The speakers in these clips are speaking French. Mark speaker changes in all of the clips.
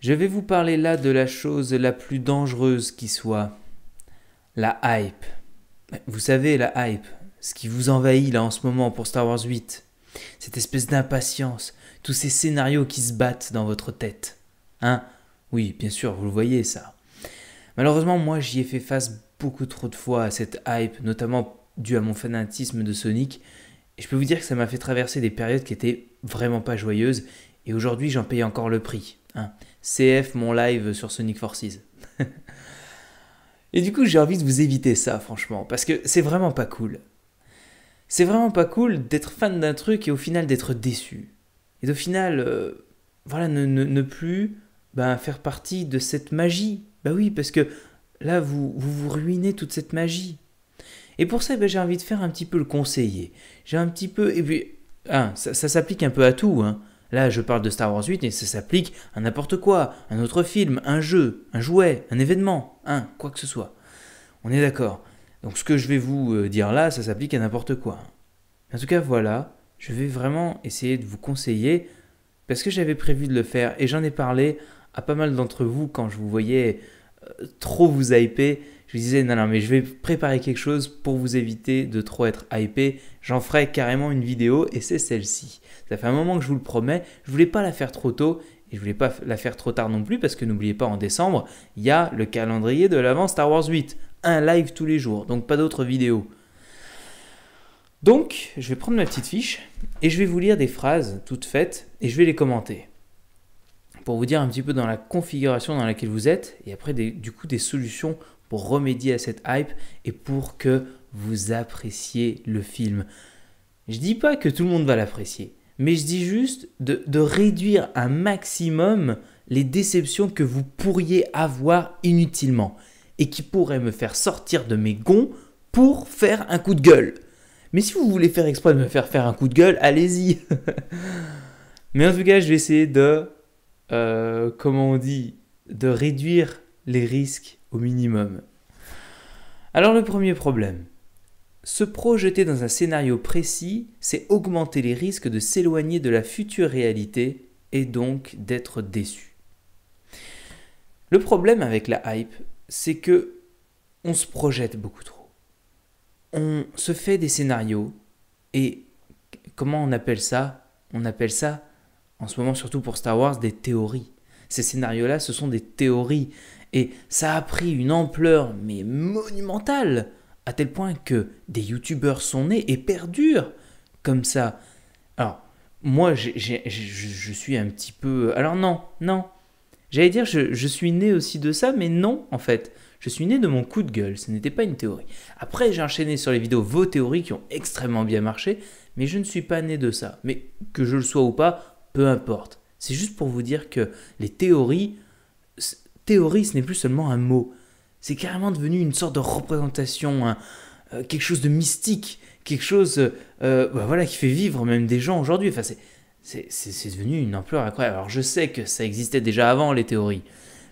Speaker 1: Je vais vous parler là de la chose la plus dangereuse qui soit, la hype. Vous savez, la hype, ce qui vous envahit là en ce moment pour Star Wars 8, cette espèce d'impatience, tous ces scénarios qui se battent dans votre tête. Hein Oui, bien sûr, vous le voyez ça. Malheureusement, moi j'y ai fait face beaucoup trop de fois à cette hype, notamment dû à mon fanatisme de Sonic, et je peux vous dire que ça m'a fait traverser des périodes qui étaient vraiment pas joyeuses, et aujourd'hui j'en paye encore le prix. Hein. CF mon live sur Sonic Forces. Et du coup, j'ai envie de vous éviter ça, franchement, parce que c'est vraiment pas cool. C'est vraiment pas cool d'être fan d'un truc et au final d'être déçu. Et au final, euh, voilà, ne, plus ben, faire partie de cette magie. Bah oui, parce que là, vous, vous ruinez toute cette magie. Et pour ça, ben, j'ai envie de faire un petit peu le conseiller. J'ai un petit peu. Et puis, hein, ça, ça s'applique un peu à tout. Hein. Là, je parle de Star Wars 8 et ça s'applique à n'importe quoi, un autre film, un jeu, un jouet, un événement, un, quoi que ce soit. On est d'accord. Donc ce que je vais vous euh, dire là, ça s'applique à n'importe quoi. En tout cas, voilà, je vais vraiment essayer de vous conseiller parce que j'avais prévu de le faire et j'en ai parlé à pas mal d'entre vous quand je vous voyais euh, trop vous hyper je disais non, non, mais je vais préparer quelque chose pour vous éviter de trop être hypé. J'en ferai carrément une vidéo et c'est celle-ci. Ça fait un moment que je vous le promets, je ne voulais pas la faire trop tôt et je voulais pas la faire trop tard non plus parce que n'oubliez pas en décembre, il y a le calendrier de l'avant Star Wars 8, un live tous les jours, donc pas d'autres vidéos. Donc, je vais prendre ma petite fiche et je vais vous lire des phrases toutes faites et je vais les commenter pour vous dire un petit peu dans la configuration dans laquelle vous êtes et après du coup des solutions pour remédier à cette hype et pour que vous appréciez le film. Je dis pas que tout le monde va l'apprécier, mais je dis juste de, réduire un maximum les déceptions que vous pourriez avoir inutilement et qui pourraient me faire sortir de mes gonds pour faire un coup de gueule. Mais si vous voulez faire exprès de me faire faire un coup de gueule, allez-y. mais en tout cas, je vais essayer de, euh, comment on dit, de réduire les risques au minimum. Alors le premier problème. Se projeter dans un scénario précis, c'est augmenter les risques de s'éloigner de la future réalité et donc d'être déçu. Le problème avec la hype, c'est que on se projette beaucoup trop. On se fait des scénarios et comment on appelle ça On appelle ça en ce moment surtout pour Star Wars des théories. Ces scénarios-là, ce sont des théories. Et ça a pris une ampleur mais monumentale, à tel point que des youtubeurs sont nés et perdurent comme ça. Alors, moi, je suis un petit peu... Alors non, non. J'allais dire, je suis né aussi de ça, mais non, en fait. Je suis né de mon coup de gueule, ce n'était pas une théorie. Après, j'ai enchaîné sur les vidéos vos théories qui ont extrêmement bien marché, mais je ne suis pas né de ça. Mais que je le sois ou pas, peu importe. C'est juste pour vous dire que les théories, théorie, ce n'est plus seulement un mot. C'est carrément devenu une sorte de représentation, euh, quelque chose de mystique, quelque chose euh, euh, bah voilà, qui fait vivre même des gens aujourd'hui. Enfin, c'est devenu une ampleur incroyable. Alors je sais que ça existait déjà avant les théories.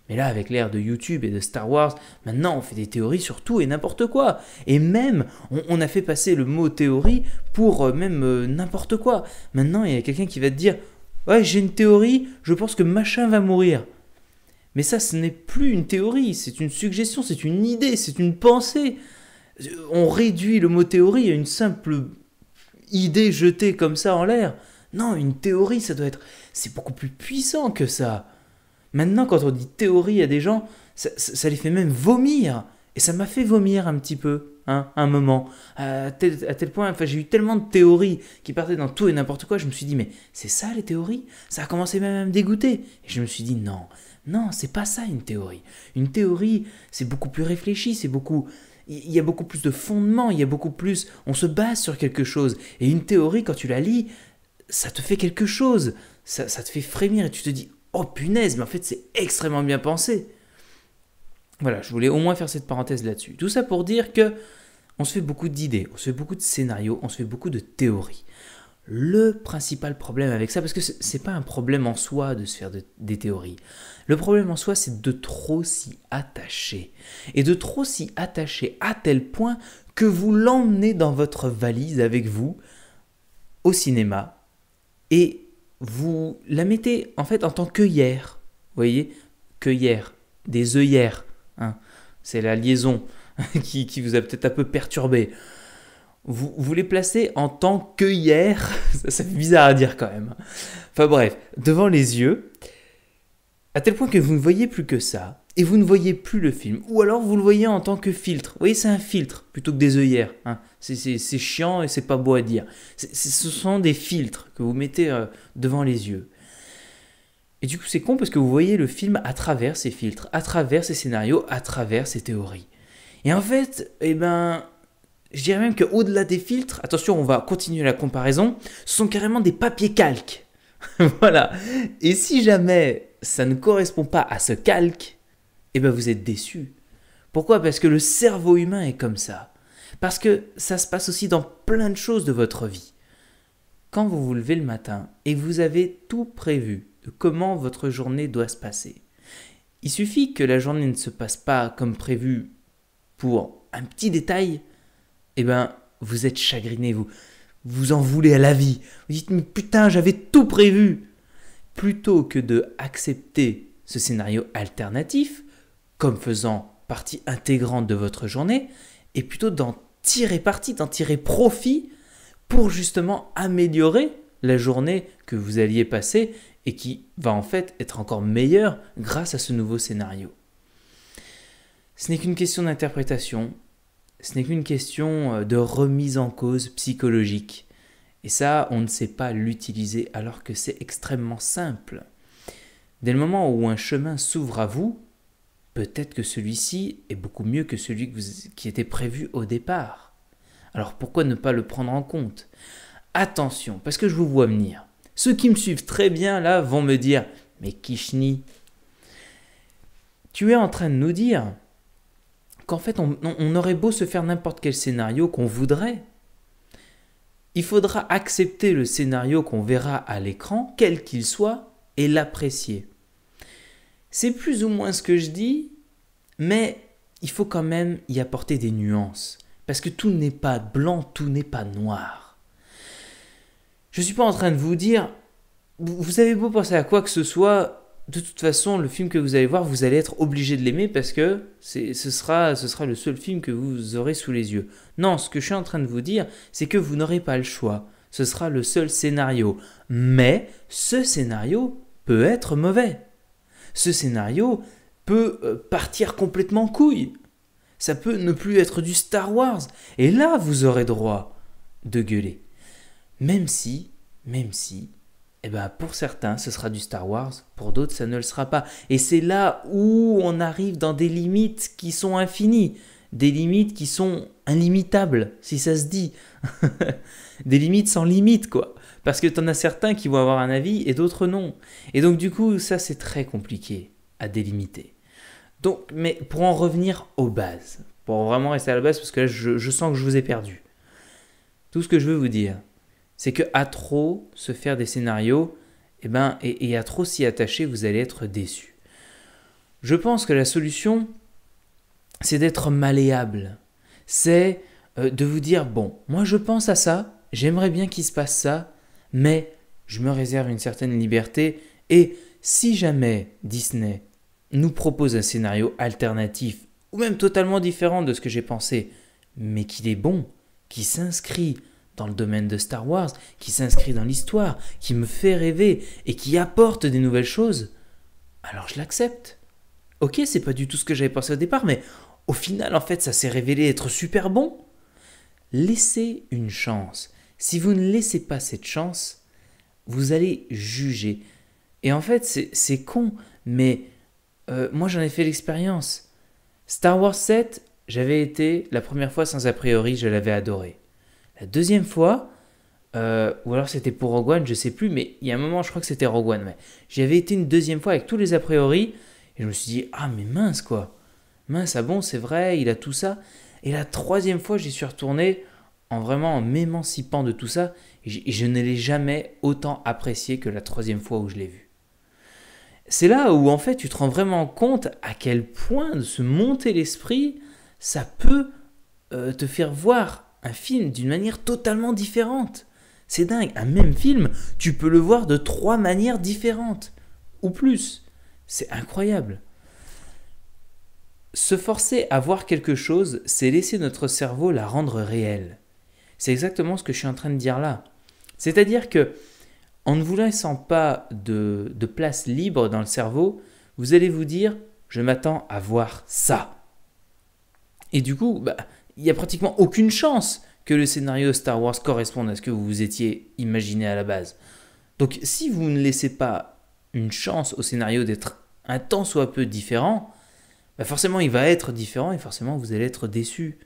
Speaker 1: Mais là, avec l'ère de YouTube et de Star Wars, maintenant on fait des théories sur tout et n'importe quoi. Et même, on, a fait passer le mot théorie pour même n'importe quoi. Maintenant, il y a quelqu'un qui va te dire Ouais, j'ai une théorie, je pense que machin va mourir. Mais ça, ce n'est plus une théorie, c'est une suggestion, c'est une idée, c'est une pensée. On réduit le mot théorie à une simple idée jetée comme ça en l'air. Non, une théorie, ça doit être... C'est beaucoup plus puissant que ça. Maintenant, quand on dit théorie à des gens, ça, les fait même vomir. Et ça m'a fait vomir un petit peu, hein, un moment. À tel, à tel point, enfin, j'ai eu tellement de théories qui partaient dans tout et n'importe quoi, je me suis dit, mais c'est ça les théories Ça a commencé même à me dégoûter. Et je me suis dit, non, non, c'est pas ça une théorie. Une théorie, c'est beaucoup plus réfléchi, c'est beaucoup il y a beaucoup plus de fondements, il y a beaucoup plus, on se base sur quelque chose. Et une théorie, quand tu la lis, ça te fait quelque chose, ça, te fait frémir et tu te dis, oh punaise, mais en fait c'est extrêmement bien pensé. Voilà, je voulais au moins faire cette parenthèse là-dessus. Tout ça pour dire que on se fait beaucoup d'idées, on se fait beaucoup de scénarios, on se fait beaucoup de théories le principal problème avec ça, parce que ce n'est pas un problème en soi de se faire des théories. Le problème en soi, c'est de trop s'y attacher. Et de trop s'y attacher à tel point que vous l'emmenez dans votre valise avec vous au cinéma et vous la mettez en fait en tant qu'œillère. Vous voyez Cueillère, des œillères. Hein. C'est la liaison qui, qui vous a peut-être un peu perturbé vous, vous les placez en tant que hier, ça, fait bizarre à dire quand même, enfin bref, devant les yeux, à tel point que vous ne voyez plus que ça, et vous ne voyez plus le film, ou alors vous le voyez en tant que filtre. Vous voyez, c'est un filtre plutôt que des œillères. Hein. C'est chiant et c'est pas beau à dire. ce sont des filtres que vous mettez euh, devant les yeux. Et du coup, c'est con parce que vous voyez le film à travers ces filtres, à travers ces scénarios, à travers ces théories. Et en fait, eh ben, je dirais même qu'au-delà des filtres, attention, on va continuer la comparaison, ce sont carrément des papiers calques. voilà. Et si jamais ça ne correspond pas à ce calque, eh bien, vous êtes déçu. Pourquoi Parce que le cerveau humain est comme ça. Parce que ça se passe aussi dans plein de choses de votre vie. Quand vous vous levez le matin et vous avez tout prévu de comment votre journée doit se passer, il suffit que la journée ne se passe pas comme prévu pour un petit détail eh ben, vous êtes chagriné, vous vous en voulez à la vie. Vous dites, mais putain, j'avais tout prévu. Plutôt que de accepter ce scénario alternatif comme faisant partie intégrante de votre journée, et plutôt d'en tirer parti, d'en tirer profit pour justement améliorer la journée que vous alliez passer et qui va en fait être encore meilleure grâce à ce nouveau scénario. Ce n'est qu'une question d'interprétation, ce n'est qu'une question euh, de remise en cause psychologique. Et ça, on ne sait pas l'utiliser alors que c'est extrêmement simple. Dès le moment où un chemin s'ouvre à vous, peut-être que celui-ci est beaucoup mieux que celui qui était prévu au départ. Alors pourquoi ne pas le prendre en compte Attention, parce que je vous vois venir. Ceux qui me suivent très bien là vont me dire, mais Kishni, tu es en train de nous dire qu'en fait, on, aurait beau se faire n'importe quel scénario qu'on voudrait, il faudra accepter le scénario qu'on verra à l'écran, quel qu'il soit, et l'apprécier. C'est plus ou moins ce que je dis, mais il faut quand même y apporter des nuances, parce que tout n'est pas blanc, tout n'est pas noir. Je ne suis pas en train de vous dire, vous avez beau penser à quoi que ce soit, de toute façon, le film que vous allez voir, vous allez être obligé de l'aimer parce que ce sera, ce sera le seul film que vous aurez sous les yeux. Non, ce que je suis en train de vous dire, c'est que vous n'aurez pas le choix. Ce sera le seul scénario. Mais ce scénario peut être mauvais. Ce scénario peut euh, partir complètement couille. Ça peut ne plus être du Star Wars. Et là, vous aurez droit de gueuler. Même si, même si, eh ben, pour certains, ce sera du Star Wars, pour d'autres, ça ne le sera pas. Et c'est là où on arrive dans des limites qui sont infinies, des limites qui sont illimitables, si ça se dit. des limites sans limite, quoi. Parce que tu en as certains qui vont avoir un avis et d'autres non. Et donc, du coup, ça, c'est très compliqué à délimiter. Donc, mais pour en revenir aux bases, pour vraiment rester à la base, parce que là, je sens que je vous ai perdu. Tout ce que je veux vous dire, c'est que à trop se faire des scénarios, eh ben, et, à trop s'y attacher, vous allez être déçu. Je pense que la solution, c'est d'être malléable. C'est euh, de vous dire, bon, moi je pense à ça, j'aimerais bien qu'il se passe ça, mais je me réserve une certaine liberté, et si jamais Disney nous propose un scénario alternatif, ou même totalement différent de ce que j'ai pensé, mais qu'il est bon, qui s'inscrit dans le domaine de Star Wars, qui s'inscrit dans l'histoire, qui me fait rêver et qui apporte des nouvelles choses, alors je l'accepte. Ok, c'est pas du tout ce que j'avais pensé au départ, mais au final, en fait, ça s'est révélé être super bon. Laissez une chance. Si vous ne laissez pas cette chance, vous allez juger. Et en fait, c'est con, mais euh, moi j'en ai fait l'expérience. Star Wars 7, j'avais été la première fois sans a priori, je l'avais adoré. La deuxième fois, euh, ou alors c'était pour Rogue One, je sais plus, mais il y a un moment, je crois que c'était Rogue One. j'avais J'y avais été une deuxième fois avec tous les a priori, et je me suis dit, ah mais mince quoi, mince, ah bon, c'est vrai, il a tout ça. Et la troisième fois, j'y suis retourné en vraiment m'émancipant de tout ça, et je, ne l'ai jamais autant apprécié que la troisième fois où je l'ai vu. C'est là où en fait tu te rends vraiment compte à quel point de se monter l'esprit, ça peut euh, te faire voir un film d'une manière totalement différente. C'est dingue, un même film, tu peux le voir de trois manières différentes, ou plus. C'est incroyable. Se forcer à voir quelque chose, c'est laisser notre cerveau la rendre réelle. C'est exactement ce que je suis en train de dire là. C'est-à-dire que, en ne vous laissant pas de, de place libre dans le cerveau, vous allez vous dire, je m'attends à voir ça. Et du coup, bah, il n'y a pratiquement aucune chance que le scénario Star Wars corresponde à ce que vous vous étiez imaginé à la base. Donc si vous ne laissez pas une chance au scénario d'être un tant soit peu différent, bah forcément il va être différent et forcément vous allez être déçu.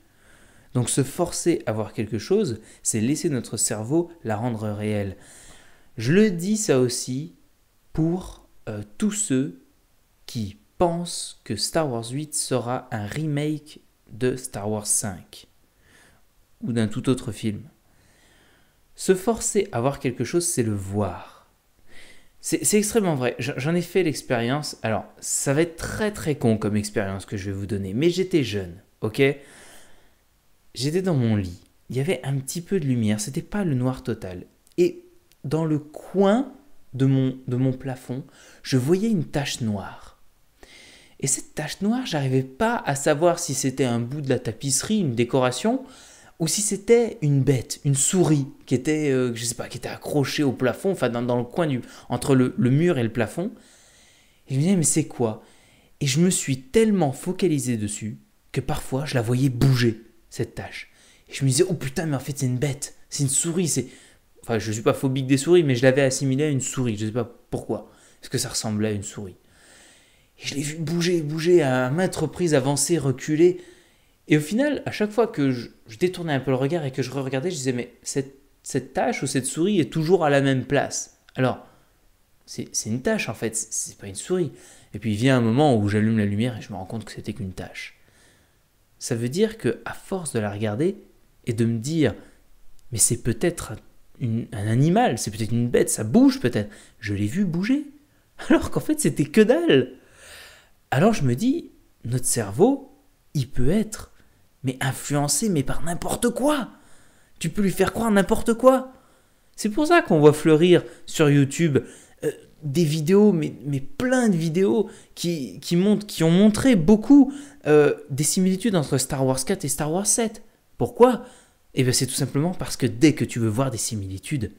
Speaker 1: Donc se forcer à voir quelque chose, c'est laisser notre cerveau la rendre réelle. Je le dis ça aussi pour euh, tous ceux qui pensent que Star Wars 8 sera un remake de Star Wars 5 ou d'un tout autre film. Se forcer à voir quelque chose, c'est le voir. C'est extrêmement vrai. J'en ai fait l'expérience. Alors, ça va être très très con comme expérience que je vais vous donner, mais j'étais jeune, ok J'étais dans mon lit. Il y avait un petit peu de lumière. C'était pas le noir total. Et dans le coin de mon, de mon plafond, je voyais une tache noire. Et cette tache noire, j'arrivais pas à savoir si c'était un bout de la tapisserie, une décoration, ou si c'était une bête, une souris qui était, euh, je sais pas, qui était accrochée au plafond, enfin dans, le coin du, entre le, mur et le plafond. je me disais mais c'est quoi Et je me suis tellement focalisé dessus que parfois je la voyais bouger cette tache. Et je me disais oh putain mais en fait c'est une bête, c'est une souris, c'est, enfin je suis pas phobique des souris mais je l'avais assimilée à une souris, je sais pas pourquoi, parce que ça ressemblait à une souris. Et je l'ai vu bouger, bouger à maintes reprises, avancer, reculer. Et au final, à chaque fois que je, détournais un peu le regard et que je regardais je disais, mais cette, tâche ou cette souris est toujours à la même place. Alors, c'est une tâche en fait, c'est pas une souris. Et puis il vient un moment où j'allume la lumière et je me rends compte que c'était qu'une tâche. Ça veut dire que à force de la regarder et de me dire, mais c'est peut-être un animal, c'est peut-être une bête, ça bouge peut-être. Je l'ai vu bouger, alors qu'en fait c'était que dalle. Alors je me dis, notre cerveau, il peut être, mais influencé, mais par n'importe quoi. Tu peux lui faire croire n'importe quoi. C'est pour ça qu'on voit fleurir sur YouTube euh, des vidéos, mais, plein de vidéos qui, montrent, qui ont montré beaucoup euh, des similitudes entre Star Wars 4 et Star Wars 7. Pourquoi Eh bien c'est tout simplement parce que dès que tu veux voir des similitudes,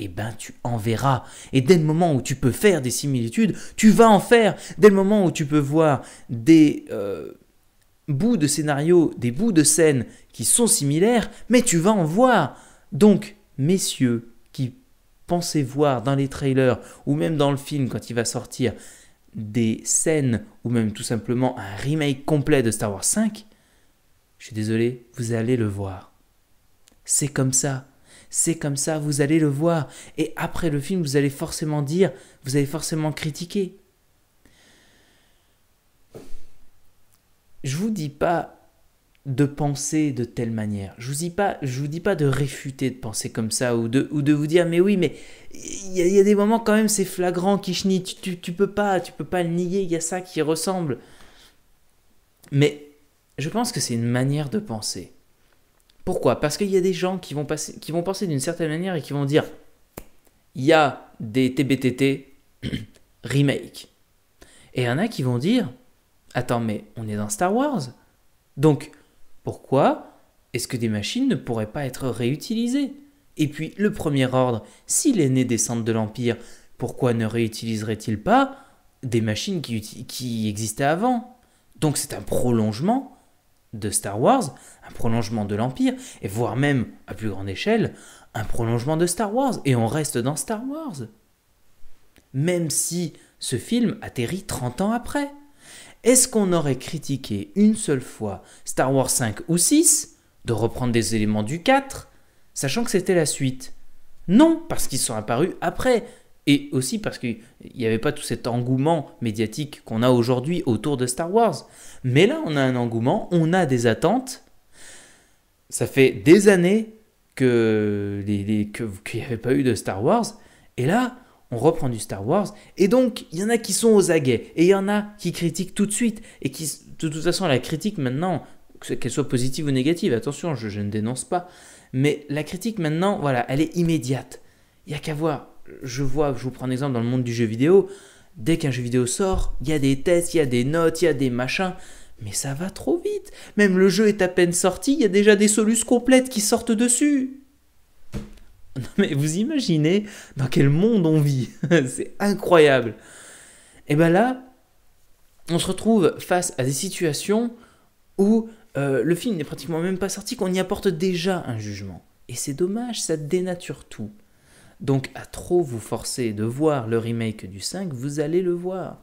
Speaker 1: et eh ben tu en verras. Et dès le moment où tu peux faire des similitudes, tu vas en faire. Dès le moment où tu peux voir des euh, bouts de scénarios, des bouts de scènes qui sont similaires, mais tu vas en voir. Donc, messieurs qui pensaient voir dans les trailers ou même dans le film quand il va sortir des scènes ou même tout simplement un remake complet de Star Wars 5, je suis désolé, vous allez le voir. C'est comme ça c'est comme ça, vous allez le voir. Et après le film, vous allez forcément dire, vous allez forcément critiquer. Je vous dis pas de penser de telle manière. Je vous dis pas, vous dis pas de réfuter de penser comme ça ou de, ou de vous dire mais oui mais il y, a des moments quand même c'est flagrant Kishni, tu, tu, tu, peux pas, tu peux pas le nier, il y a ça qui ressemble. Mais je pense que c'est une manière de penser. Pourquoi Parce qu'il y a des gens qui vont, passer, qui vont penser d'une certaine manière et qui vont dire il y a des TBTT remake. Et il y en a qui vont dire attends, mais on est dans Star Wars. Donc, pourquoi est-ce que des machines ne pourraient pas être réutilisées Et puis, le premier ordre, s'il est né des de l'Empire, pourquoi ne réutiliserait-il pas des machines qui existaient avant Donc, c'est un prolongement de Star Wars, un prolongement de l'Empire, et voire même, à plus grande échelle, un prolongement de Star Wars, et on reste dans Star Wars. Même si ce film atterrit 30 ans après. Est-ce qu'on aurait critiqué une seule fois Star Wars 5 ou 6 de reprendre des éléments du 4, sachant que c'était la suite Non, parce qu'ils sont apparus après, et aussi parce qu'il n'y avait pas tout cet engouement médiatique qu'on a aujourd'hui autour de Star Wars. Mais là, on a un engouement, on a des attentes. Ça fait des années que qu'il n'y avait pas eu de Star Wars. Et là, on reprend du Star Wars. Et donc, il y en a qui sont aux aguets. Et il y en a qui critiquent tout de suite. Et qui, de toute façon, la critique maintenant, qu'elle soit positive ou négative, attention, je, ne dénonce pas. Mais la critique maintenant, voilà, elle est immédiate. Il n'y a qu'à voir je vois, je vous prends un exemple dans le monde du jeu vidéo, dès qu'un jeu vidéo sort, il y a des tests, il y a des notes, il y a des machins, mais ça va trop vite. Même le jeu est à peine sorti, il y a déjà des solutions complètes qui sortent dessus. Non mais vous imaginez dans quel monde on vit C'est incroyable. Et ben là, on se retrouve face à des situations où euh, le film n'est pratiquement même pas sorti, qu'on y apporte déjà un jugement. Et c'est dommage, ça dénature tout. Donc à trop vous forcer de voir le remake du 5, vous allez le voir.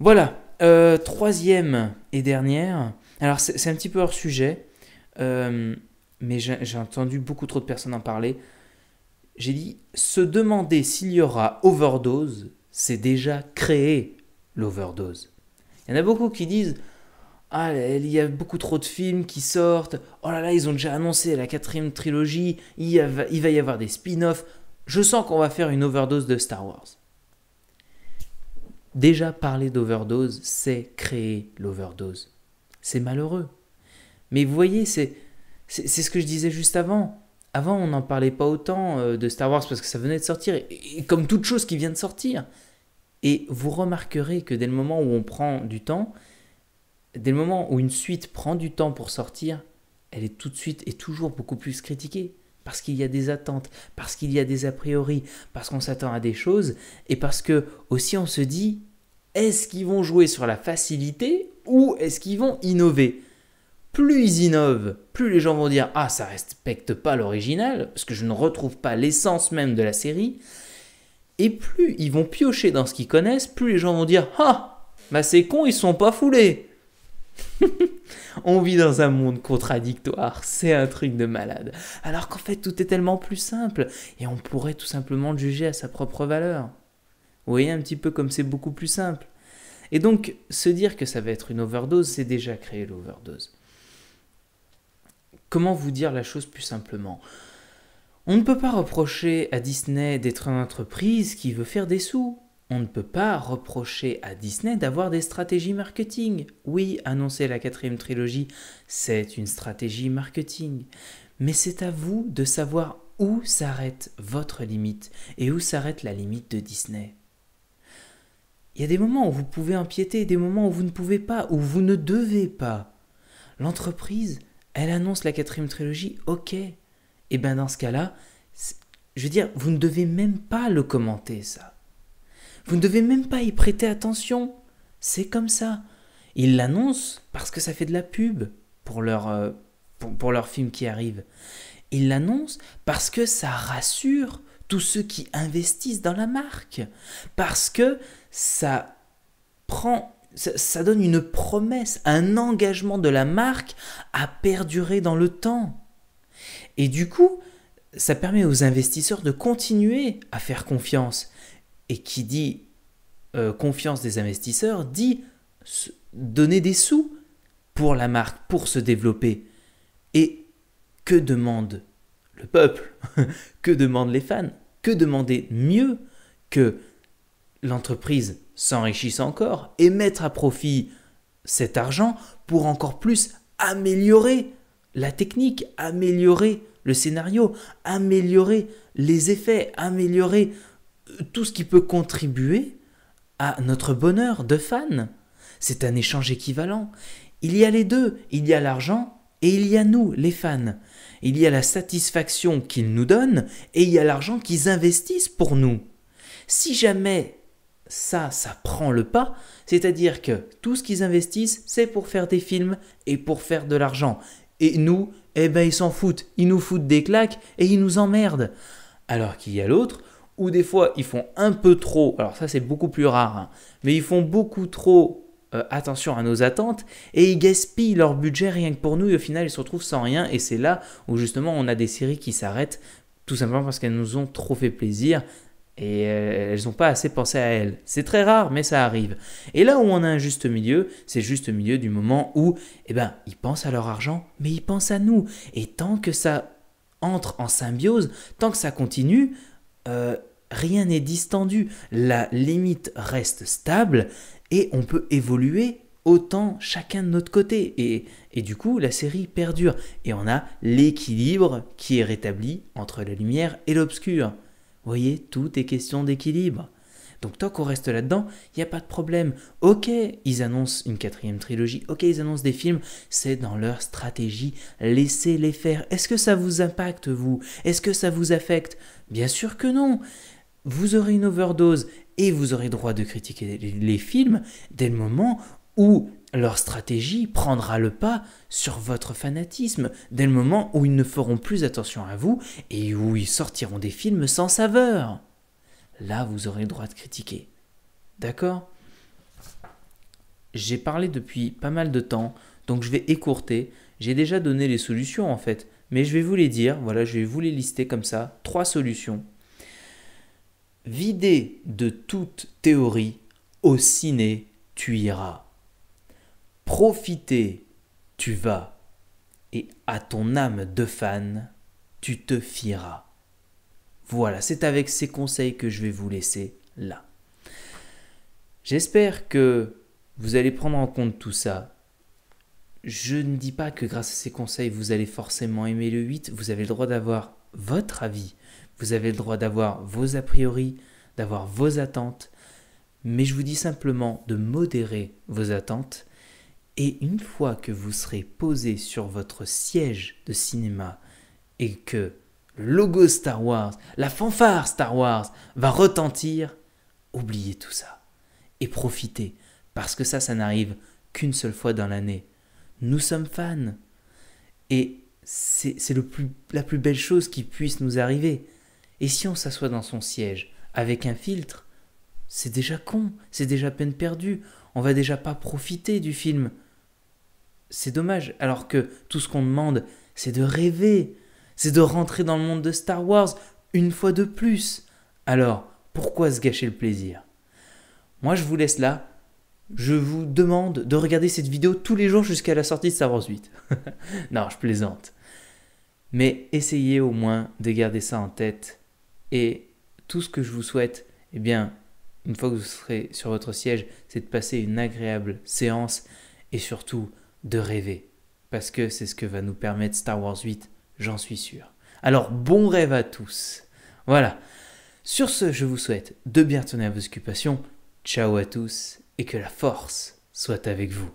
Speaker 1: Voilà, euh, troisième et dernière. Alors c'est un petit peu hors sujet, euh, mais j'ai entendu beaucoup trop de personnes en parler. J'ai dit, se demander s'il y aura overdose, c'est déjà créer l'overdose. Il y en a beaucoup qui disent, ah, il y a beaucoup trop de films qui sortent, oh là là, ils ont déjà annoncé la quatrième trilogie, il, va y avoir des spin-offs, je sens qu'on va faire une overdose de Star Wars. Déjà, parler d'overdose, c'est créer l'overdose. C'est malheureux. Mais vous voyez, c'est, ce que je disais juste avant. Avant, on n'en parlait pas autant euh, de Star Wars parce que ça venait de sortir, et, comme toute chose qui vient de sortir. Et vous remarquerez que dès le moment où on prend du temps, dès le moment où une suite prend du temps pour sortir, elle est tout de suite et toujours beaucoup plus critiquée. Parce qu'il y a des attentes, parce qu'il y a des a priori, parce qu'on s'attend à des choses, et parce que aussi on se dit, est-ce qu'ils vont jouer sur la facilité ou est-ce qu'ils vont innover Plus ils innovent, plus les gens vont dire Ah, ça respecte pas l'original, parce que je ne retrouve pas l'essence même de la série. Et plus ils vont piocher dans ce qu'ils connaissent, plus les gens vont dire Ah, bah c'est con, ils sont pas foulés on vit dans un monde contradictoire, c'est un truc de malade. Alors qu'en fait, tout est tellement plus simple et on pourrait tout simplement le juger à sa propre valeur. Vous voyez un petit peu comme c'est beaucoup plus simple. Et donc, se dire que ça va être une overdose, c'est déjà créer l'overdose. Comment vous dire la chose plus simplement On ne peut pas reprocher à Disney d'être une entreprise qui veut faire des sous. On ne peut pas reprocher à Disney d'avoir des stratégies marketing. Oui, annoncer la quatrième trilogie, c'est une stratégie marketing. Mais c'est à vous de savoir où s'arrête votre limite et où s'arrête la limite de Disney. Il y a des moments où vous pouvez empiéter, des moments où vous ne pouvez pas, où vous ne devez pas. L'entreprise, elle annonce la quatrième trilogie, ok. Et eh bien dans ce cas-là, je veux dire, vous ne devez même pas le commenter ça. Vous ne devez même pas y prêter attention. C'est comme ça. Ils l'annoncent parce que ça fait de la pub pour leur, euh, pour, film qui arrive. Ils l'annoncent parce que ça rassure tous ceux qui investissent dans la marque. Parce que ça prend ça, donne une promesse, un engagement de la marque à perdurer dans le temps. Et du coup, ça permet aux investisseurs de continuer à faire confiance et qui dit euh, confiance des investisseurs dit donner des sous pour la marque, pour se développer. Et que demande le peuple Que demandent les fans Que demander mieux que l'entreprise s'enrichisse encore et mettre à profit cet argent pour encore plus améliorer la technique, améliorer le scénario, améliorer les effets, améliorer tout ce qui peut contribuer à notre bonheur de fans, C'est un échange équivalent. Il y a les deux, il y a l'argent et il y a nous, les fans. Il y a la satisfaction qu'ils nous donnent et il y a l'argent qu'ils investissent pour nous. Si jamais ça, ça prend le pas, c'est-à-dire que tout ce qu'ils investissent, c'est pour faire des films et pour faire de l'argent. Et nous, eh ben ils s'en foutent, ils nous foutent des claques et ils nous emmerdent. Alors qu'il y a l'autre ou des fois ils font un peu trop, alors ça c'est beaucoup plus rare, hein, mais ils font beaucoup trop euh, attention à nos attentes et ils gaspillent leur budget rien que pour nous et au final ils se retrouvent sans rien et c'est là où justement on a des séries qui s'arrêtent tout simplement parce qu'elles nous ont trop fait plaisir et euh, elles n'ont pas assez pensé à elles. C'est très rare, mais ça arrive. Et là où on a un juste milieu, c'est juste milieu du moment où, eh ben, ils pensent à leur argent, mais ils pensent à nous. Et tant que ça entre en symbiose, tant que ça continue, euh, rien n'est distendu, la limite reste stable et on peut évoluer autant chacun de notre côté. Et, et du coup, la série perdure et on a l'équilibre qui est rétabli entre la lumière et l'obscur. Vous voyez, tout est question d'équilibre. Donc tant qu'on reste là-dedans, il n'y a pas de problème. Ok, ils annoncent une quatrième trilogie, ok, ils annoncent des films, c'est dans leur stratégie, laissez-les faire. Est-ce que ça vous impacte, vous Est-ce que ça vous affecte Bien sûr que non vous aurez une overdose et vous aurez droit de critiquer les films dès le moment où leur stratégie prendra le pas sur votre fanatisme, dès le moment où ils ne feront plus attention à vous et où ils sortiront des films sans saveur. Là, vous aurez le droit de critiquer. D'accord J'ai parlé depuis pas mal de temps, donc je vais écourter. J'ai déjà donné les solutions en fait, mais je vais vous les dire, voilà, je vais vous les lister comme ça, trois solutions vidé de toute théorie, au ciné tu iras. Profiter, tu vas, et à ton âme de fan, tu te fieras. Voilà, c'est avec ces conseils que je vais vous laisser là. J'espère que vous allez prendre en compte tout ça. Je ne dis pas que grâce à ces conseils, vous allez forcément aimer le 8, vous avez le droit d'avoir votre avis, vous avez le droit d'avoir vos a priori, d'avoir vos attentes, mais je vous dis simplement de modérer vos attentes. Et une fois que vous serez posé sur votre siège de cinéma et que le logo Star Wars, la fanfare Star Wars va retentir, oubliez tout ça et profitez parce que ça, ça n'arrive qu'une seule fois dans l'année. Nous sommes fans et c'est la plus belle chose qui puisse nous arriver. Et si on s'assoit dans son siège avec un filtre, c'est déjà con, c'est déjà peine perdue, on va déjà pas profiter du film. C'est dommage, alors que tout ce qu'on demande, c'est de rêver, c'est de rentrer dans le monde de Star Wars une fois de plus. Alors, pourquoi se gâcher le plaisir Moi, je vous laisse là. Je vous demande de regarder cette vidéo tous les jours jusqu'à la sortie de Star Wars 8. non, je plaisante. Mais essayez au moins de garder ça en tête et tout ce que je vous souhaite, eh bien, une fois que vous serez sur votre siège, c'est de passer une agréable séance et surtout de rêver. Parce que c'est ce que va nous permettre Star Wars 8, j'en suis sûr. Alors bon rêve à tous. Voilà. Sur ce, je vous souhaite de bien tenir à vos occupations. Ciao à tous et que la force soit avec vous.